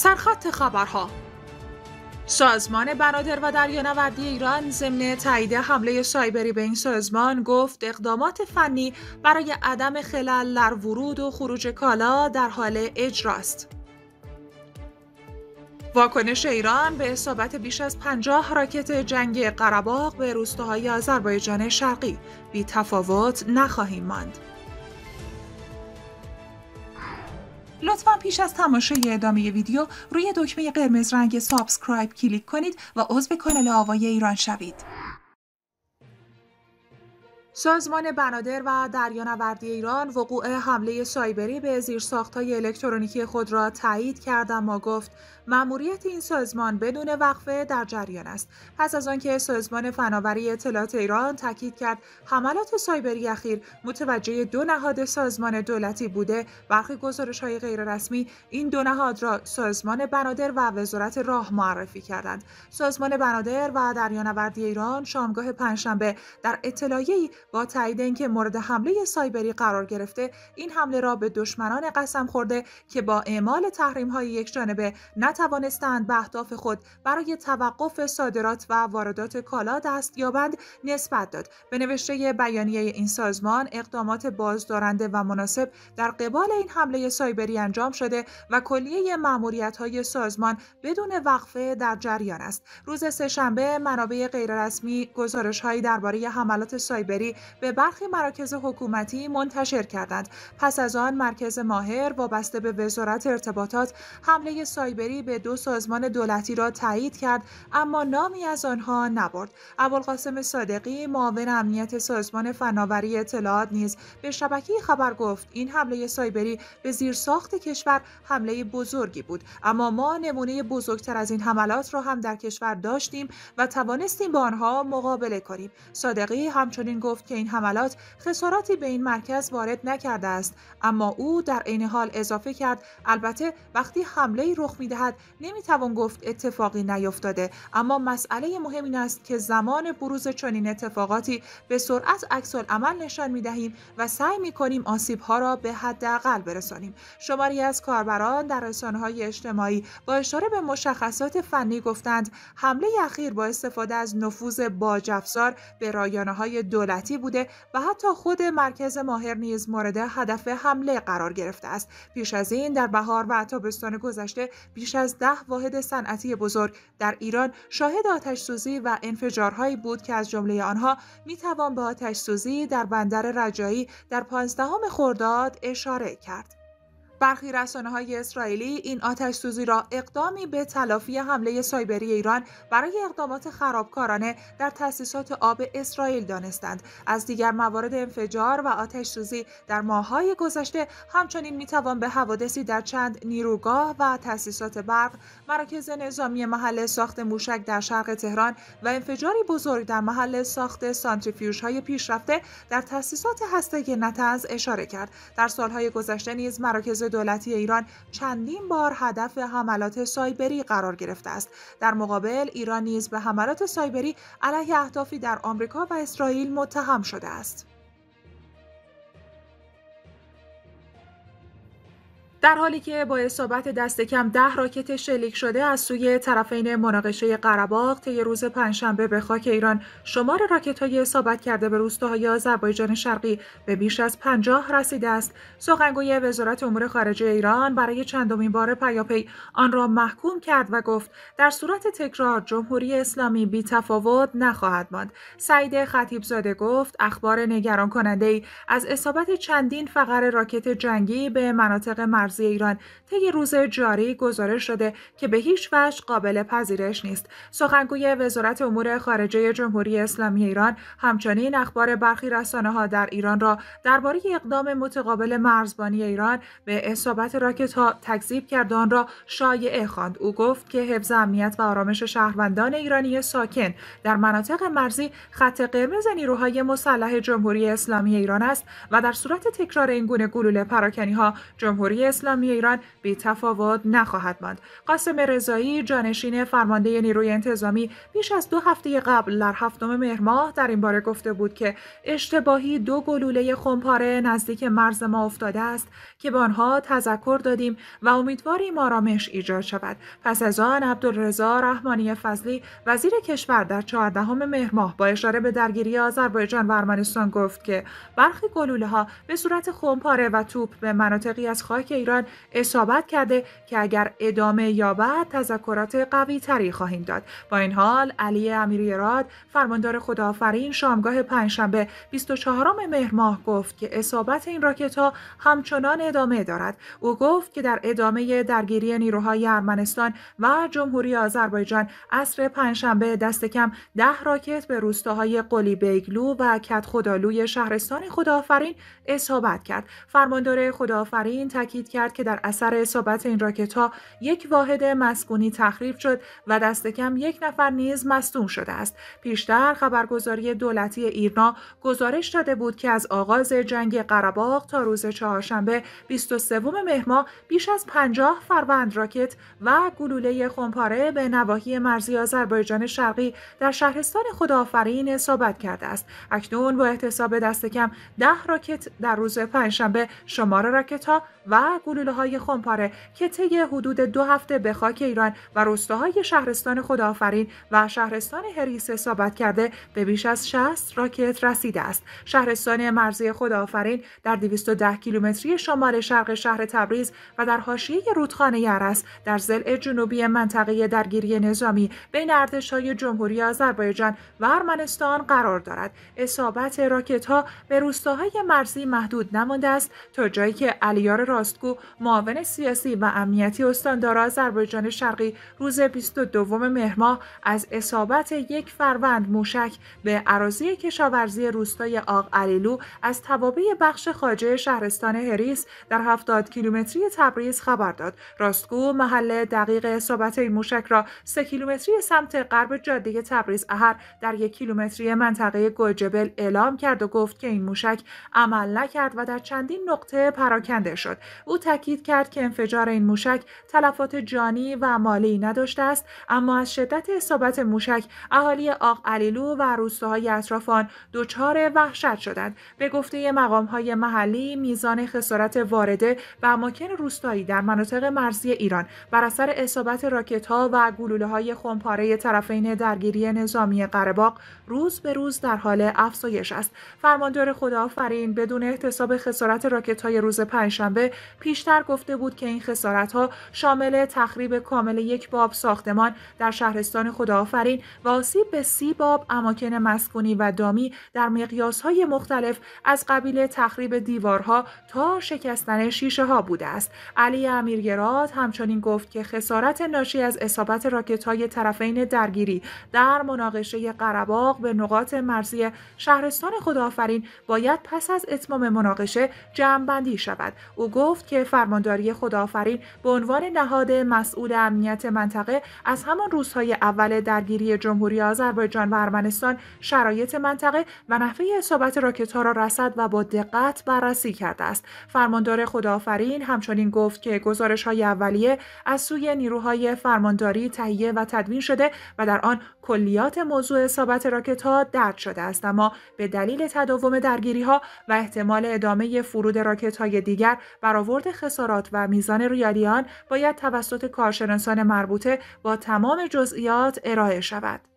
سرخط خبرها سازمان برادر و دریانوردی ایران ضمن تایید حمله سایبری به این سازمان گفت اقدامات فنی برای عدم خلل در ورود و خروج کالا در حال اجراست. واکنش ایران به اصابت بیش از 50 راکت جنگ قرباق به روستاهای آذربایجان شرقی بی تفاوت نخواهیم ماند. لطفا پیش از تماشای ادامه ویدیو روی دکمه قرمز رنگ سابسکرایب کلیک کنید و عضو کانال آوای ایران شوید. سازمان بنادر و دریانوردی ایران وقوع حمله سایبری به زیرساختهای الکترونیکی خود را تایید کرد اما گفت مأموریت این سازمان بدون وقفه در جریان است پس از آنکه سازمان فناوری اطلاعات ایران تاکید کرد حملات سایبری اخیر متوجه دو نهاد سازمان دولتی بوده برخی غیر غیررسمی این دو نهاد را سازمان بنادر و وزارت راه معرفی کردند سازمان بنادر و دریانوردی ایران شامگاه پنجشنبه در اطلاعیه‌ای با تایید اینکه مورد حمله سایبری قرار گرفته این حمله را به دشمنان قسم خورده که با اعمال تحریم های یک جانبه نتوانستند به اهداف خود برای توقف صادرات و واردات کالا دست یابند نسبت داد به نوشته بیانیه این سازمان اقدامات بازدارنده و مناسب در قبال این حمله سایبری انجام شده و کلیه های سازمان بدون وقفه در جریان است روز سهشنبه منابع غیررسمی گزارش‌هایی درباره حملات سایبری به برخی مراکز حکومتی منتشر کردند پس از آن مرکز ماهر وابسته به وزارت ارتباطات حمله سایبری به دو سازمان دولتی را تایید کرد اما نامی از آنها نبرد ابوالقاسم صادقی معاون امنیت سازمان فناوری اطلاعات نیز به شبکه خبر گفت این حمله سایبری به زیر ساخت کشور حمله بزرگی بود اما ما نمونه بزرگتر از این حملات را هم در کشور داشتیم و توانستیم با آنها مقابله کنیم صادقی همچنین گفت گفت که این حملات خساراتی به این مرکز وارد نکرده است اما او در عین حال اضافه کرد البته وقتی حمله رخ نمی توان گفت اتفاقی نیفتاده اما مسئله مهم این است که زمان بروز چنین اتفاقاتی به سرعت عکس عمل نشان می دهیم و سعی می کنیم آسیب ها را به حداقل برسانیم شماری از کاربران در رسانه های اجتماعی با اشاره به مشخصات فنی گفتند حمله اخیر با استفاده از نفوذ باجافزار به رایانه های دولتی بوده و حتی خود مرکز ماهر نیز مورد هدف حمله قرار گرفته است پیش از این در بهار و تابستان گذشته بیش از ده واحد صنعتی بزرگ در ایران شاهد آتش سوزی و انفجارهایی بود که از جمله آنها می توان به آتش سوزی در بندر رجایی در پانزدهم خرداد اشاره کرد برخی رسانه های اسرائیلی این آتش سوزی را اقدامی به تلافی حمله سایبری ایران برای اقدامات خرابکارانه در تأسیسات آب اسرائیل دانستند از دیگر موارد انفجار و آتش سوزی در ماهای گذشته همچنین میتوان به حوادثی در چند نیروگاه و تأسیسات برق مراکز نظامی محل ساخت موشک در شرق تهران و انفجاری بزرگ در محل ساخت سانتریفیوژهای های پیشرفته در تأسیسات هسته نتنز اشاره کرد در سالهای گذشته نیز مراکز دولتی ایران چندین بار هدف حملات سایبری قرار گرفته است در مقابل ایران نیز به حملات سایبری علیه اهدافی در آمریکا و اسرائیل متهم شده است در حالی که با اصابت دست کم ده راکت شلیک شده از سوی طرفین مناقشه قرباق طی روز پنجشنبه به خاک ایران شمار راکت های اصابت کرده به روستاهای آذربایجان شرقی به بیش از پنجاه رسیده است سخنگوی وزارت امور خارجه ایران برای چندمین بار پیاپی آن را محکوم کرد و گفت در صورت تکرار جمهوری اسلامی بی تفاوت نخواهد ماند سعید خطیبزاده گفت اخبار نگران کننده ای از اصابت چندین فقر راکت جنگی به مناطق مرز ارزی ایران طی روز جاری گزارش شده که به هیچ وجه قابل پذیرش نیست سخنگوی وزارت امور خارجه جمهوری اسلامی ایران همچنین اخبار برخی رسانه ها در ایران را درباره اقدام متقابل مرزبانی ایران به اصابت راکت ها تکذیب کرد آن را شایعه خواند او گفت که حفظ امنیت و آرامش شهروندان ایرانی ساکن در مناطق مرزی خط قرمز نیروهای مسلح جمهوری اسلامی ایران است و در صورت تکرار این گونه گلوله پراکنی ها جمهوری اسلامی ایران بی تفاوت نخواهد ماند. قاسم رضایی جانشین فرمانده نیروی انتظامی بیش از دو هفته قبل در هفتم مهر در این باره گفته بود که اشتباهی دو گلوله خمپاره نزدیک مرز ما افتاده است که به آنها تذکر دادیم و امیدواریم آرامش ایجاد شود. پس از آن عبدالرضا رحمانی فضلی وزیر کشور در 14 مهر ماه با اشاره به درگیری آذربایجان و ارمنستان گفت که برخی گلوله ها به صورت خمپاره و توپ به مناطقی از خاک ایران ایران اصابت کرده که اگر ادامه یابد تذکرات قوی تری خواهیم داد با این حال علی امیری راد فرماندار خدافرین شامگاه پنجشنبه 24 مهر ماه گفت که اصابت این راکت ها همچنان ادامه دارد او گفت که در ادامه درگیری نیروهای ارمنستان و جمهوری آذربایجان عصر پنجشنبه دست کم ده راکت به روستاهای قلی بیگلو و کت خدالوی شهرستان خدافرین اصابت کرد فرماندار خدافرین تاکید کرد کرد که در اثر اصابت این راکت ها یک واحد مسکونی تخریب شد و دست کم یک نفر نیز مصدوم شده است. پیشتر خبرگزاری دولتی ایرنا گزارش داده بود که از آغاز جنگ قرباق تا روز چهارشنبه 23 مهما بیش از 50 فروند راکت و گلوله خمپاره به نواحی مرزی آذربایجان شرقی در شهرستان خدافرین اصابت کرده است. اکنون با احتساب دست کم 10 راکت در روز پنجشنبه شمار راکت ها و گلوله های خمپاره که طی حدود دو هفته به خاک ایران و روستاهای شهرستان خدافرین و شهرستان هریس ثابت کرده به بیش از 60 راکت رسیده است شهرستان مرزی خدافرین در 210 کیلومتری شمال شرق شهر تبریز و در حاشیه رودخانه عرس در زل جنوبی منطقه درگیری نظامی بین های جمهوری آذربایجان و ارمنستان قرار دارد اصابت راکت ها به روستاهای مرزی محدود نمانده است تا جایی که علیار را راستگو معاون سیاسی و امنیتی استاندار آذربایجان شرقی روز 22 مهر ماه از اصابت یک فروند موشک به عراضی کشاورزی روستای آق علیلو از توابع بخش خاجه شهرستان هریس در 70 کیلومتری تبریز خبر داد راستگو محل دقیق اصابت این موشک را 3 کیلومتری سمت غرب جاده تبریز اهر در یک کیلومتری منطقه گوجبل اعلام کرد و گفت که این موشک عمل نکرد و در چندین نقطه پراکنده شد او تاکید کرد که انفجار این موشک تلفات جانی و مالی نداشته است اما از شدت اصابت موشک اهالی آق علیلو و روستاهای اطراف آن دچار وحشت شدند به گفته های محلی میزان خسارت وارده و اماکن روستایی در مناطق مرزی ایران بر اثر اصابت راکت ها و گلوله های خمپاره طرفین درگیری نظامی قرباق روز به روز در حال افزایش است فرماندار خداآفرین بدون احتساب خسارت راکت های روز پنجشنبه پیشتر گفته بود که این خسارت ها شامل تخریب کامل یک باب ساختمان در شهرستان خداآفرین و آسیب به سی باب اماکن مسکونی و دامی در مقیاس های مختلف از قبیل تخریب دیوارها تا شکستن شیشه ها بوده است علی امیرگراد همچنین گفت که خسارت ناشی از اصابت راکت های طرفین درگیری در مناقشه قرباق به نقاط مرزی شهرستان خداآفرین باید پس از اتمام مناقشه جمعبندی شود او گفت که فرمانداری خداآفرین به عنوان نهاد مسئول امنیت منطقه از همان روزهای اول درگیری جمهوری آذربایجان و ارمنستان شرایط منطقه و نحوه اصابت راکتها را رسد و با دقت بررسی کرده است فرماندار خدافرین همچنین گفت که گزارش های اولیه از سوی نیروهای فرمانداری تهیه و تدوین شده و در آن کلیات موضوع اصابت راکت ها درد شده است اما به دلیل تداوم درگیری ها و احتمال ادامه فرود راکت های دیگر برآورد خسارات و میزان ریالیان باید توسط کارشناسان مربوطه با تمام جزئیات ارائه شود.